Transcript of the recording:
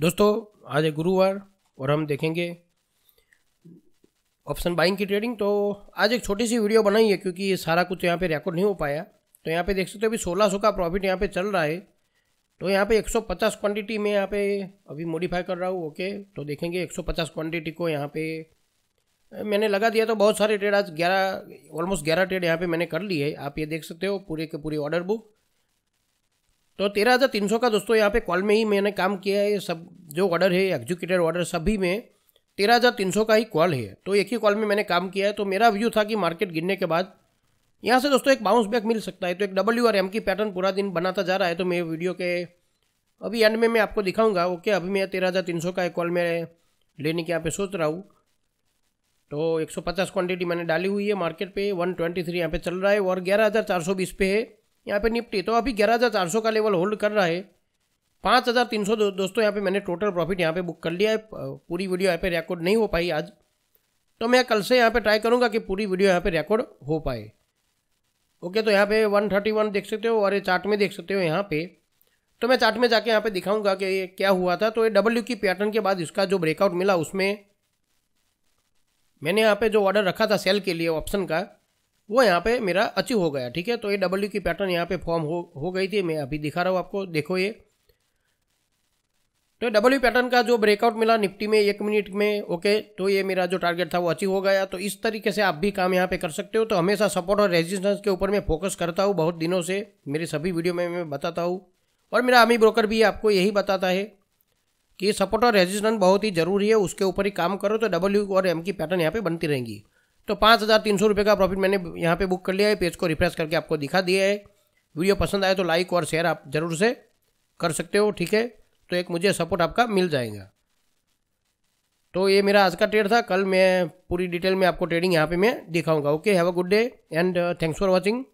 दोस्तों आज है गुरुवार और हम देखेंगे ऑप्शन बाइंग की ट्रेडिंग तो आज एक छोटी सी वीडियो बनाई है क्योंकि ये सारा कुछ यहाँ पे रिकॉर्ड नहीं हो पाया तो यहाँ पे देख सकते हो अभी सोलह सौ का प्रॉफिट यहाँ पे चल रहा है तो यहाँ पे 150 क्वांटिटी में यहाँ पे अभी मॉडिफाई कर रहा हूँ ओके तो देखेंगे 150 क्वांटिटी को यहाँ पे मैंने लगा दिया तो बहुत सारे ट्रेड आज ग्यारह ऑलमोस्ट ग्यारह ट्रेड यहाँ पे मैंने कर लिए आप ये देख सकते हो पूरे के पूरी ऑर्डर बुक तो तेरह हज़ार तीन सौ का दोस्तों यहाँ पे कॉल में ही मैंने काम किया है सब जो ऑर्डर है एग्जीक्यूटेड ऑर्डर सभी में तेरह हज़ार तीन सौ का ही कॉल है तो एक ही कॉल में मैंने काम किया है तो मेरा व्यू था कि मार्केट गिरने के बाद यहाँ से दोस्तों एक बाउंस बैक मिल सकता है तो एक डब्ल्यू आर एम की पैटर्न पूरा दिन बनाता जा रहा है तो मैं वीडियो के अभी एंड में मैं आपको दिखाऊंगा ओके अभी मैं तेरह हज़ार तीन सौ का एक कॉल में लेने के यहाँ पे सोच रहा हूँ तो एक सौ पचास क्वान्टिटी मैंने डाली हुई है मार्केट पे थ्री यहाँ पे चल रहा है और ग्यारह हज़ार चार सौ बीस पे है यहाँ पे निफ्टी तो अभी ग्यारह हज़ार चार सौ का लेवल होल्ड कर रहा है पाँच हज़ार तीन सौ दोस्तों यहाँ पे मैंने टोटल प्रॉफिट यहाँ पे बुक कर लिया है पूरी वीडियो यहाँ पे रिकॉर्ड नहीं हो पाई आज तो मैं कल से यहाँ पे ट्राई करूँगा कि पूरी वीडियो यहाँ पे रिकॉर्ड हो पाए ओके तो यहाँ पे 131 देख सकते हो और ये चार्ट में देख सकते हो यहाँ पे तो मैं चार्ट में जाके यहाँ पर दिखाऊँगा कि क्या हुआ था तो ये डब्ल्यू की पैटर्न के बाद इसका जो ब्रेकआउट मिला उसमें मैंने यहाँ पे जो ऑर्डर रखा था सेल के लिए ऑप्शन का वो यहाँ पे मेरा अचीव हो गया ठीक है तो ये डब्ल्यू की पैटर्न यहाँ पे फॉर्म हो हो गई थी मैं अभी दिखा रहा हूँ आपको देखो ये तो डब्ल्यू पैटर्न का जो ब्रेकआउट मिला निफ्टी में एक मिनट में ओके तो ये मेरा जो टारगेट था वो अचीव हो गया तो इस तरीके से आप भी काम यहाँ पे कर सकते हो तो हमेशा सपोर्ट और रेजिस्टेंस के ऊपर मैं फोकस करता हूँ बहुत दिनों से मेरे सभी वीडियो में मैं बताता हूँ और मेरा अमी ब्रोकर भी आपको यही बताता है कि सपोर्ट और रेजिस्टेंस बहुत ही जरूरी है उसके ऊपर ही काम करो तो डब्ल्यू और एम की पैटर्न यहाँ पर बनती रहेंगी तो पाँच हज़ार तीन सौ रुपये का प्रॉफिट मैंने यहाँ पे बुक कर लिया है पेज को रिफ्रेश करके आपको दिखा दिया है वीडियो पसंद आए तो लाइक और शेयर आप ज़रूर से कर सकते हो ठीक है तो एक मुझे सपोर्ट आपका मिल जाएगा तो ये मेरा आज का ट्रेड था कल मैं पूरी डिटेल में आपको ट्रेडिंग यहाँ पे मैं दिखाऊंगा okay have a good day and thanks for watching